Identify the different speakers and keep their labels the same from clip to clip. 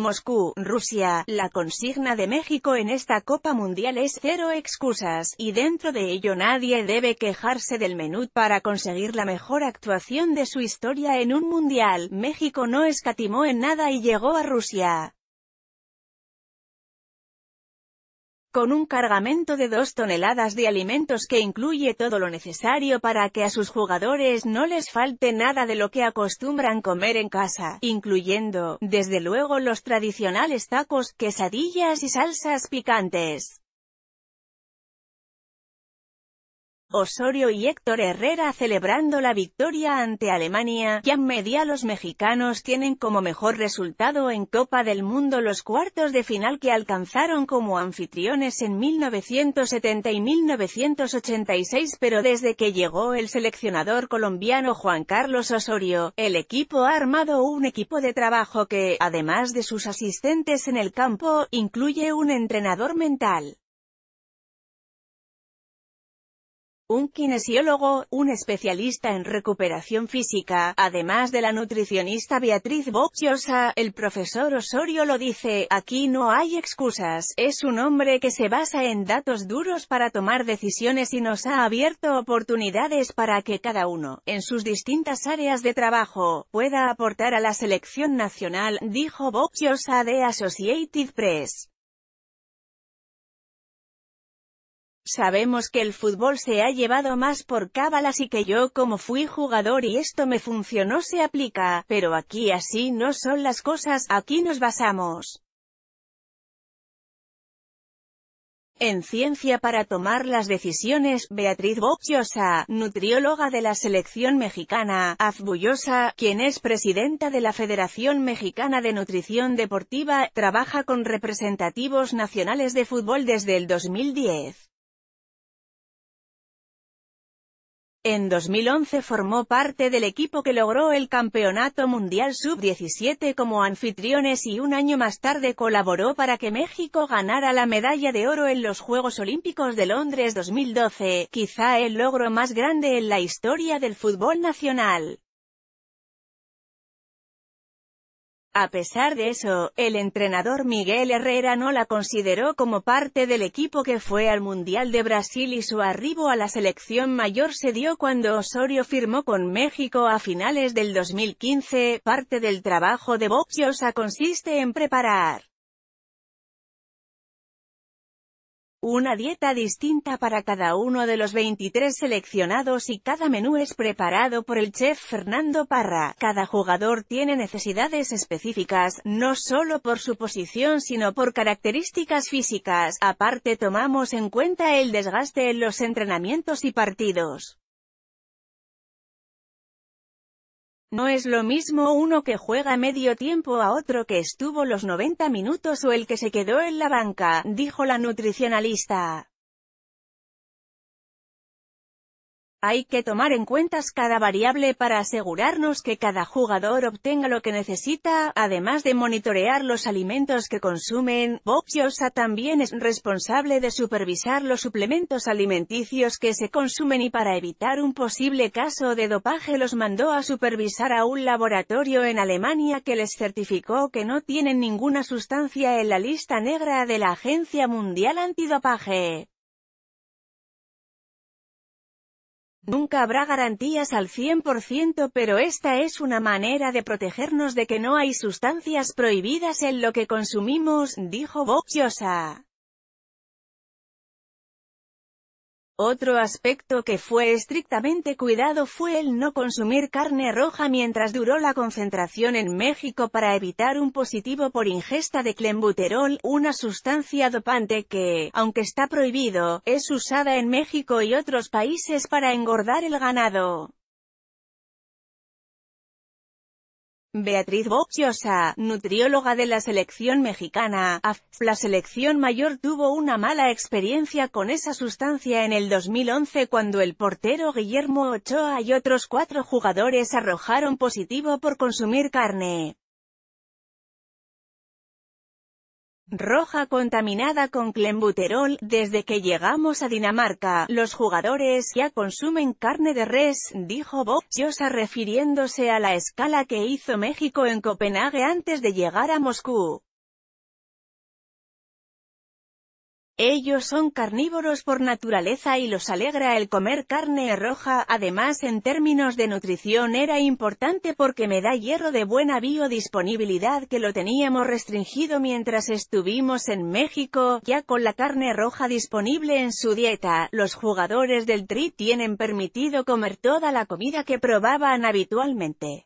Speaker 1: Moscú, Rusia, la consigna de México en esta Copa Mundial es cero excusas, y dentro de ello nadie debe quejarse del menú para conseguir la mejor actuación de su historia en un Mundial. México no escatimó en nada y llegó a Rusia. con un cargamento de 2 toneladas de alimentos que incluye todo lo necesario para que a sus jugadores no les falte nada de lo que acostumbran comer en casa, incluyendo, desde luego los tradicionales tacos, quesadillas y salsas picantes. Osorio y Héctor Herrera celebrando la victoria ante Alemania, Ya en media los mexicanos tienen como mejor resultado en Copa del Mundo los cuartos de final que alcanzaron como anfitriones en 1970 y 1986 pero desde que llegó el seleccionador colombiano Juan Carlos Osorio, el equipo ha armado un equipo de trabajo que, además de sus asistentes en el campo, incluye un entrenador mental. un kinesiólogo, un especialista en recuperación física, además de la nutricionista Beatriz Boxiosa, el profesor Osorio lo dice, aquí no hay excusas, es un hombre que se basa en datos duros para tomar decisiones y nos ha abierto oportunidades para que cada uno, en sus distintas áreas de trabajo, pueda aportar a la selección nacional, dijo boxiosa de Associated Press. Sabemos que el fútbol se ha llevado más por cábalas y que yo como fui jugador y esto me funcionó se aplica, pero aquí así no son las cosas, aquí nos basamos en ciencia para tomar las decisiones, Beatriz Boxiosa, nutrióloga de la selección mexicana, Azbullosa, quien es presidenta de la Federación Mexicana de Nutrición Deportiva, trabaja con representativos nacionales de fútbol desde el 2010. En 2011 formó parte del equipo que logró el Campeonato Mundial Sub-17 como anfitriones y un año más tarde colaboró para que México ganara la medalla de oro en los Juegos Olímpicos de Londres 2012, quizá el logro más grande en la historia del fútbol nacional. A pesar de eso, el entrenador Miguel Herrera no la consideró como parte del equipo que fue al Mundial de Brasil y su arribo a la selección mayor se dio cuando Osorio firmó con México a finales del 2015. Parte del trabajo de Boxiosa consiste en preparar Una dieta distinta para cada uno de los 23 seleccionados y cada menú es preparado por el chef Fernando Parra. Cada jugador tiene necesidades específicas, no solo por su posición sino por características físicas. Aparte tomamos en cuenta el desgaste en los entrenamientos y partidos. No es lo mismo uno que juega medio tiempo a otro que estuvo los 90 minutos o el que se quedó en la banca, dijo la nutricionalista. Hay que tomar en cuentas cada variable para asegurarnos que cada jugador obtenga lo que necesita, además de monitorear los alimentos que consumen. Bob también es responsable de supervisar los suplementos alimenticios que se consumen y para evitar un posible caso de dopaje los mandó a supervisar a un laboratorio en Alemania que les certificó que no tienen ninguna sustancia en la lista negra de la Agencia Mundial Antidopaje. Nunca habrá garantías al 100% pero esta es una manera de protegernos de que no hay sustancias prohibidas en lo que consumimos, dijo Bob Otro aspecto que fue estrictamente cuidado fue el no consumir carne roja mientras duró la concentración en México para evitar un positivo por ingesta de clenbuterol, una sustancia dopante que, aunque está prohibido, es usada en México y otros países para engordar el ganado. Beatriz Boxiosa, nutrióloga de la selección mexicana, La selección mayor tuvo una mala experiencia con esa sustancia en el 2011 cuando el portero Guillermo Ochoa y otros cuatro jugadores arrojaron positivo por consumir carne. roja contaminada con clenbuterol. Desde que llegamos a Dinamarca, los jugadores ya consumen carne de res, dijo Bob Llosa refiriéndose a la escala que hizo México en Copenhague antes de llegar a Moscú. Ellos son carnívoros por naturaleza y los alegra el comer carne roja, además en términos de nutrición era importante porque me da hierro de buena biodisponibilidad que lo teníamos restringido mientras estuvimos en México, ya con la carne roja disponible en su dieta, los jugadores del Tri tienen permitido comer toda la comida que probaban habitualmente.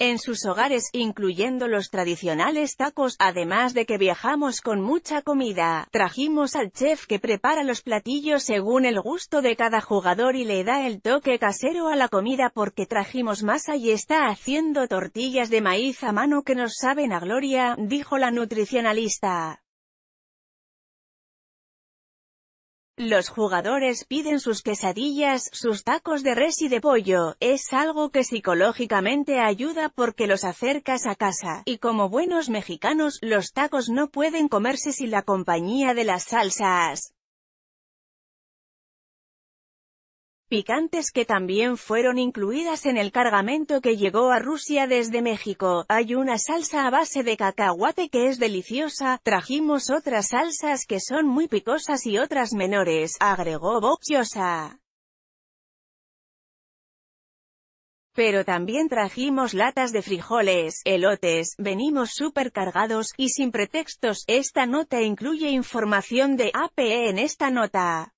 Speaker 1: en sus hogares, incluyendo los tradicionales tacos, además de que viajamos con mucha comida, trajimos al chef que prepara los platillos según el gusto de cada jugador y le da el toque casero a la comida porque trajimos masa y está haciendo tortillas de maíz a mano que nos saben a gloria, dijo la nutricionalista. Los jugadores piden sus quesadillas, sus tacos de res y de pollo, es algo que psicológicamente ayuda porque los acercas a casa, y como buenos mexicanos, los tacos no pueden comerse sin la compañía de las salsas. picantes que también fueron incluidas en el cargamento que llegó a Rusia desde México. Hay una salsa a base de cacahuate que es deliciosa, trajimos otras salsas que son muy picosas y otras menores, agregó Boxiosa. pero también trajimos latas de frijoles, elotes, venimos super cargados, y sin pretextos, esta nota incluye información de APE en esta nota.